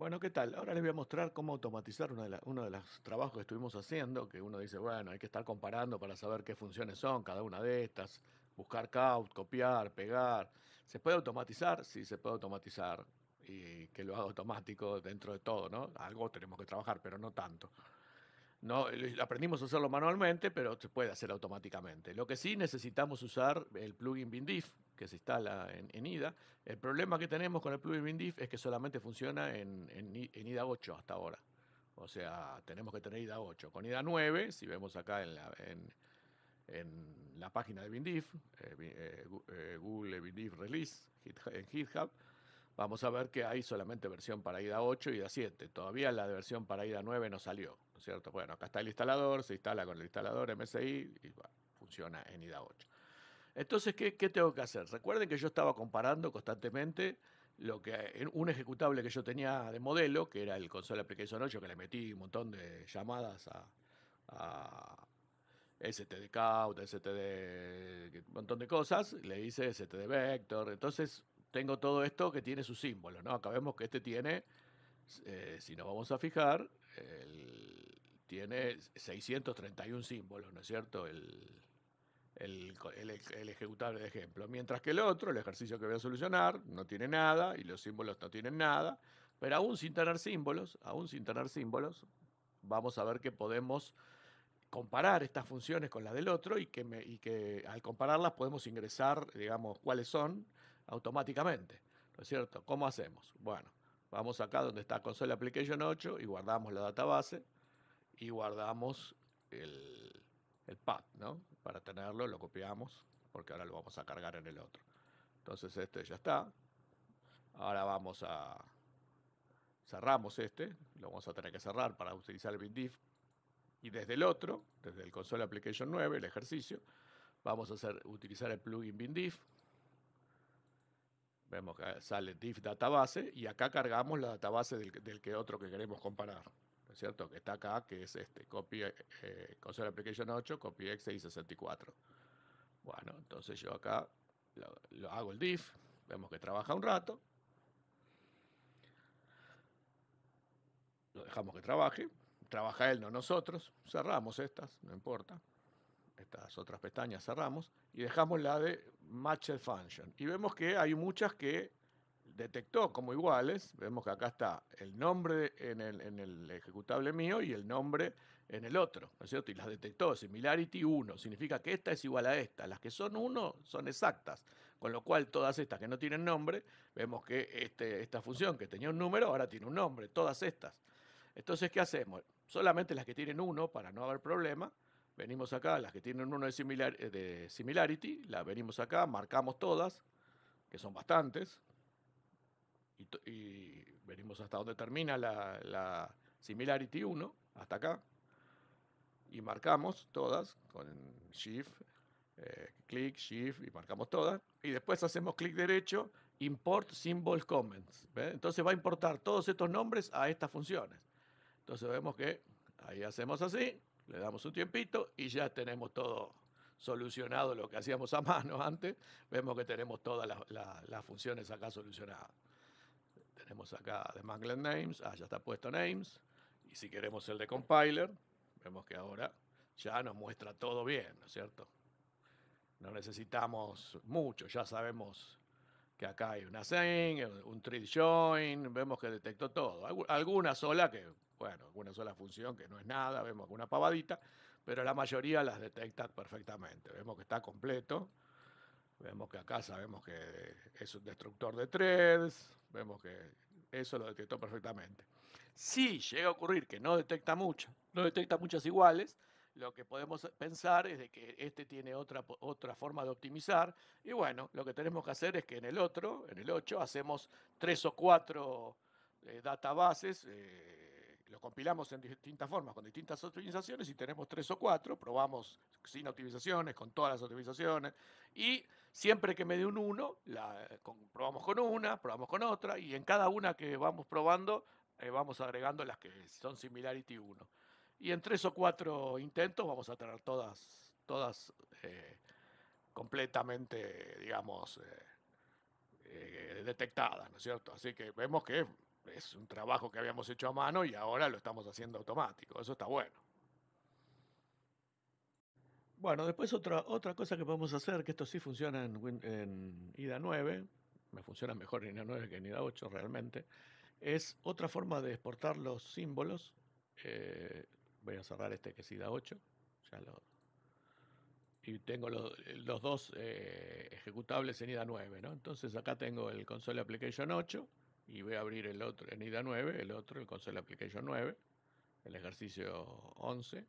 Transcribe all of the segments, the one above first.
Bueno, ¿qué tal? Ahora les voy a mostrar cómo automatizar uno de, los trabajos que estuvimos haciendo, que uno dice, bueno, hay que estar comparando para saber qué funciones son cada una de estas, buscar count, copiar, pegar. ¿Se puede automatizar? Sí, se puede automatizar y que lo haga automático dentro de todo, ¿no? Algo tenemos que trabajar, pero no tanto. No, eh, aprendimos a hacerlo manualmente, pero se puede hacer automáticamente. Lo que sí necesitamos usar el plugin BinDiff, que se instala en, IDA. El problema que tenemos con el plugin Bindif es que solamente funciona en, IDA 8 hasta ahora. O sea, tenemos que tener IDA 8. Con IDA 9, si vemos acá en la, en, la página de Bindif, eh, eh, eh, Google Bindif Release en GitHub, vamos a ver que hay solamente versión para IDA 8 y IDA 7. Todavía la de versión para IDA 9 no salió, cierto? Bueno, acá está el instalador, se instala con el instalador MSI y funciona en IDA 8. Entonces, ¿qué, tengo que hacer? Recuerden que yo estaba comparando constantemente lo que un ejecutable que yo tenía de modelo, que era el console Application 8, que le metí un montón de llamadas a, a STD STD, un montón de cosas, le hice STD Vector, entonces tengo todo esto que tiene su símbolo, ¿no? Acá vemos que este tiene, eh, si nos vamos a fijar, tiene 631 símbolos, ¿no es cierto? El, el, ejecutable de ejemplo. Mientras que el otro, el ejercicio que voy a solucionar, no tiene nada y los símbolos no tienen nada. Pero aún sin tener símbolos, aún sin tener símbolos, vamos a ver que podemos comparar estas funciones con las del otro y que, y que al compararlas podemos ingresar, digamos, cuáles son automáticamente. ¿No es cierto? ¿Cómo hacemos? Bueno, vamos acá donde está console application 8 y guardamos la database y guardamos el, el pad, ¿no? Para tenerlo lo copiamos, porque ahora lo vamos a cargar en el otro. Entonces este ya está. Ahora vamos a... Cerramos este, lo vamos a tener que cerrar para utilizar el BitDiff. Y desde el otro, desde el console application 9, el ejercicio, vamos a hacer, utilizar el plugin BinDiff. Vemos que sale diff database y acá cargamos la database del que otro que queremos comparar. ¿cierto? Que está acá, que es este copy, eh, eh, console application 8, copy x64. Bueno, entonces yo acá lo, hago el diff, vemos que trabaja un rato. Lo dejamos que trabaje, trabaja él, no nosotros. Cerramos estas, no importa. Estas otras pestañas cerramos y dejamos la de match Function. Y vemos que hay muchas que detectó como iguales, vemos que acá está el nombre en el, en el, ejecutable mío y el nombre en el otro, ¿no es cierto? Y las detectó, similarity 1, significa que esta es igual a esta, las que son 1 son exactas, con lo cual todas estas que no tienen nombre, vemos que este, esta función que tenía un número ahora tiene un nombre, todas estas. Entonces, ¿qué hacemos? Solamente las que tienen 1 para no haber problema, venimos acá, las que tienen 1 de, de similarity, las venimos acá, marcamos todas, que son bastantes, y, venimos hasta donde termina la, Similarity 1, hasta acá, y marcamos todas con Shift, eh, clic, Shift y marcamos todas. Y después hacemos clic derecho, Import Symbol Comments. Entonces va a importar todos estos nombres a estas funciones. Entonces vemos que ahí hacemos así, le damos un tiempito y ya tenemos todo solucionado lo que hacíamos a mano antes. Vemos que tenemos todas las funciones acá solucionadas. Tenemos acá de Mangled Names. Ah, ya está puesto Names. Y si queremos el de compiler, vemos que ahora ya nos muestra todo bien, ¿no es cierto? No necesitamos mucho, ya sabemos que acá hay una sync, un tree join, vemos que detectó todo. Alguna sola que, bueno, alguna sola función que no es nada, vemos una pavadita, pero la mayoría las detecta perfectamente. Vemos que está completo Vemos que acá sabemos que es un destructor de threads, vemos que eso lo detectó perfectamente. Si llega a ocurrir que no detecta mucho, no detecta muchas iguales, lo que podemos pensar es de que este tiene otra, otra forma de optimizar y bueno, lo que tenemos que hacer es que en el otro, en el 8, hacemos tres o cuatro eh, databases. Eh, lo compilamos en distintas formas, con distintas optimizaciones, y tenemos tres o cuatro, probamos sin optimizaciones, con todas las optimizaciones, y siempre que me dé un 1, probamos con una, probamos con otra, y en cada una que vamos probando, eh, vamos agregando las que son similarity 1. Y en tres o cuatro intentos vamos a tener todas, todas eh, completamente, digamos, eh, detectadas, ¿no es cierto? Así que vemos que es un trabajo que habíamos hecho a mano y ahora lo estamos haciendo automático. Eso está bueno. Bueno, después otra, otra cosa que podemos hacer, que esto sí funciona en, en IDA 9, me funciona mejor en IDA 9 que en IDA 8 realmente, es otra forma de exportar los símbolos. Eh, voy a cerrar este que es IDA 8, ya lo, y tengo los, dos eh, ejecutables en IDA 9, ¿no? Entonces acá tengo el console application 8, y voy a abrir el otro, en IDA 9, el otro, el Console Application 9, el ejercicio 11.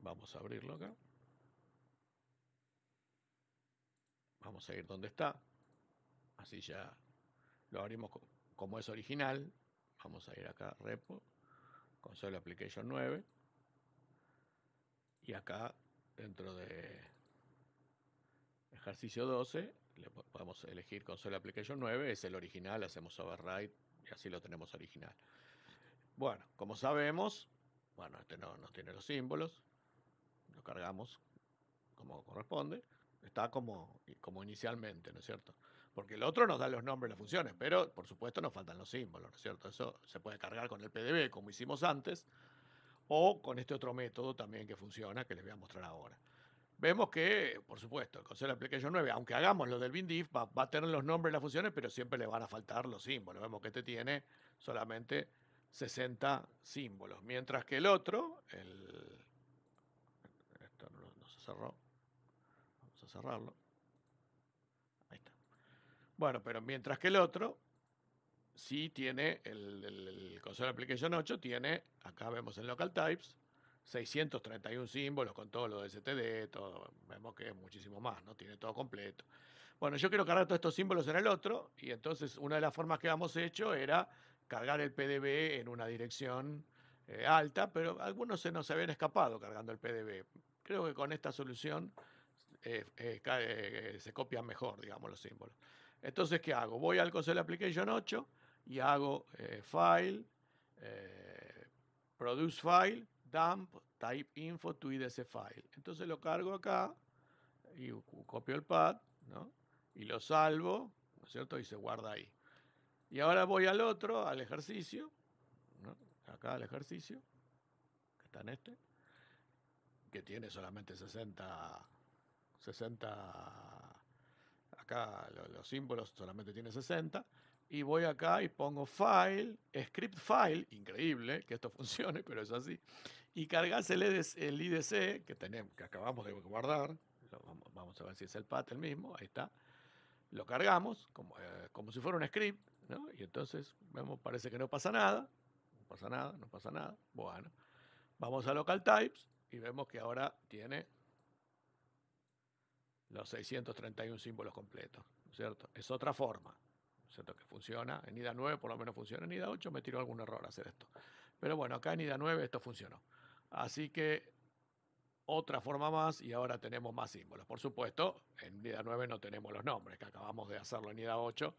Vamos a abrirlo acá. Vamos a ir donde está. Así ya lo abrimos como es original. Vamos a ir acá, Repo, Console Application 9. Y acá, dentro de ejercicio 12, podemos elegir console application 9, es el original, hacemos override y así lo tenemos original. Bueno, como sabemos, bueno, este no, nos tiene los símbolos, lo cargamos como corresponde, está como, como inicialmente, ¿no es cierto? Porque el otro nos da los nombres, las funciones, pero por supuesto nos faltan los símbolos, ¿no es cierto? Eso se puede cargar con el PDB como hicimos antes, o con este otro método también que funciona, que les voy a mostrar ahora. Vemos que, por supuesto, el console Application 9, aunque hagamos lo del bindif, va, va, a tener los nombres de las funciones, pero siempre le van a faltar los símbolos. Vemos que este tiene solamente 60 símbolos, mientras que el otro, el... Esto no, se cerró. Vamos a cerrarlo. Ahí está. Bueno, pero mientras que el otro sí tiene el, console application 8, tiene, acá vemos el local types, 631 símbolos con todo lo de STD, todo, vemos que es muchísimo más, ¿no? Tiene todo completo. Bueno, yo quiero cargar todos estos símbolos en el otro, y entonces una de las formas que hemos hecho era cargar el PDB en una dirección eh, alta, pero algunos se nos habían escapado cargando el PDB. Creo que con esta solución eh, eh, se copian mejor, digamos, los símbolos. Entonces, ¿qué hago? Voy al console application 8 y hago file, produce file, dump type info to ese file. Entonces lo cargo acá y copio el pad, ¿no? Y lo salvo, ¿no es cierto? Y se guarda ahí. Y ahora voy al otro, al ejercicio, ¿no? acá al ejercicio, que está en este, que tiene solamente 60, 60, acá los, los símbolos solamente tiene 60, y voy acá y pongo file, script file, increíble que esto funcione, pero es así y cargás el, IDC e que, tenemos, que acabamos de guardar. Vamos a ver si es el path el mismo. Ahí está. Lo cargamos como, eh, como si fuera un script. Y entonces vemos, parece que no pasa nada. No pasa nada, no pasa nada. Bueno, vamos a local types y vemos que ahora tiene los 631 símbolos completos. ¿cierto? Es otra forma. ¿cierto? que funciona. En IDA 9 por lo menos funciona. En IDA 8 me tiró algún error hacer esto. Pero bueno, acá en IDA 9 esto funcionó. Así que otra forma más y ahora tenemos más símbolos. Por supuesto, en IDA 9 no tenemos los nombres, que acabamos de hacerlo en IDA 8,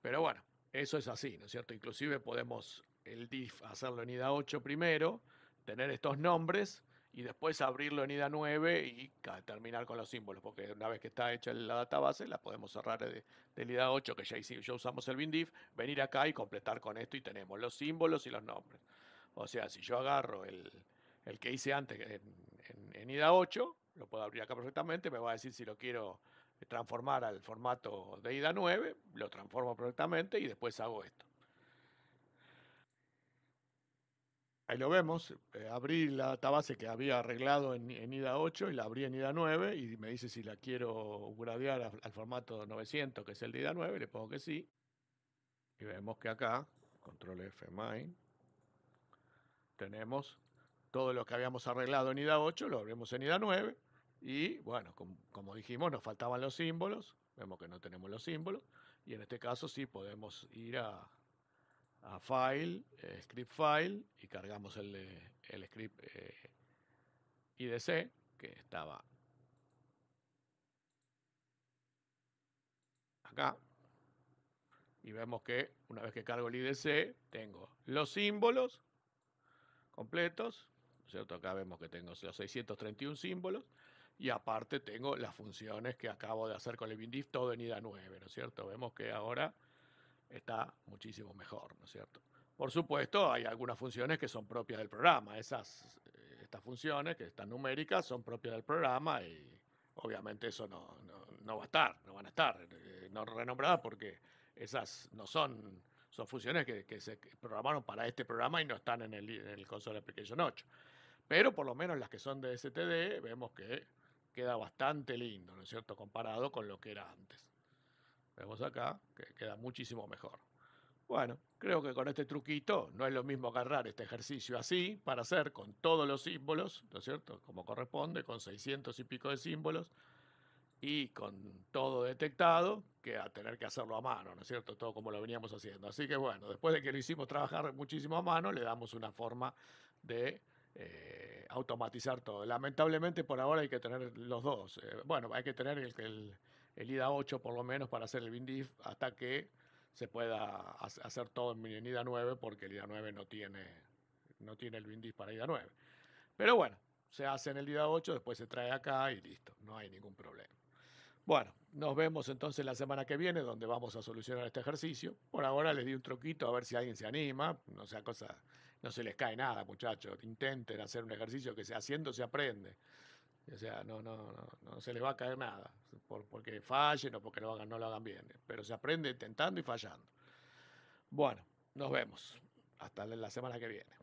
pero bueno, eso es así, ¿no es cierto? Inclusive podemos el div hacerlo en IDA 8 primero, tener estos nombres y después abrirlo en IDA 9 y terminar con los símbolos, porque una vez que está hecha la database, la podemos cerrar de, del IDA 8, que ya, hicimos, usamos el div, venir acá y completar con esto y tenemos los símbolos y los nombres. O sea, si yo agarro el, el que hice antes en, IDA 8, lo puedo abrir acá perfectamente, me va a decir si lo quiero eh, transformar al formato de IDA 9, lo transformo perfectamente y después hago esto. Ahí lo vemos, eh, abrí la base que había arreglado en, IDA 8 y la abrí en IDA 9 y me dice si la quiero gradear al formato 900, que es el de IDA 9, le pongo que sí. Y vemos que acá, control F main, tenemos todo lo que habíamos arreglado en ida 8 lo abrimos en ida 9. Y bueno, como dijimos, nos faltaban los símbolos. Vemos que no tenemos los símbolos. Y en este caso sí podemos ir a, File, eh, Script File, y cargamos el, eh, script eh, IDC que estaba acá. Y vemos que una vez que cargo el IDC, tengo los símbolos completos, Acá vemos que tengo 631 símbolos y aparte tengo las funciones que acabo de hacer con el BINDIF todo en IDA 9, ¿no es cierto? Vemos que ahora está muchísimo mejor, ¿no es cierto? Por supuesto, hay algunas funciones que son propias del programa. Esas, eh, estas funciones que están numéricas son propias del programa y obviamente eso no, va a estar, no van a estar, eh, no renombradas porque esas no son son funciones que, se programaron para este programa y no están en el, en el console application 8. Pero por lo menos las que son de STD vemos que queda bastante lindo, ¿no es cierto?, comparado con lo que era antes. Vemos acá que queda muchísimo mejor. Bueno, creo que con este truquito no es lo mismo agarrar este ejercicio así para hacer con todos los símbolos, ¿no es cierto? Como corresponde, con 600 y pico de símbolos y con todo detectado, que a tener que hacerlo a mano, ¿no es cierto? Todo como lo veníamos haciendo. Así que bueno, después de que lo hicimos trabajar muchísimo a mano, le damos una forma de eh, automatizar todo. Lamentablemente por ahora hay que tener los dos. Eh, bueno, hay que tener el, el, IDA 8 por lo menos para hacer el BINDIF hasta que se pueda hacer todo en IDA 9 porque el IDA 9 no tiene, no tiene el BINDIF para IDA 9. Pero bueno, se hace en el IDA 8, después se trae acá y listo, no hay ningún problema. Bueno, nos vemos entonces la semana que viene donde vamos a solucionar este ejercicio. Por ahora les di un truquito a ver si alguien se anima. No sea cosa, no se les cae nada, muchachos. Intenten hacer un ejercicio que haciendo se aprende. O sea, no, no, no, no se les va a caer nada. porque fallen o porque hagan, no lo hagan bien. Pero se aprende intentando y fallando. Bueno, nos vemos. Hasta la semana que viene.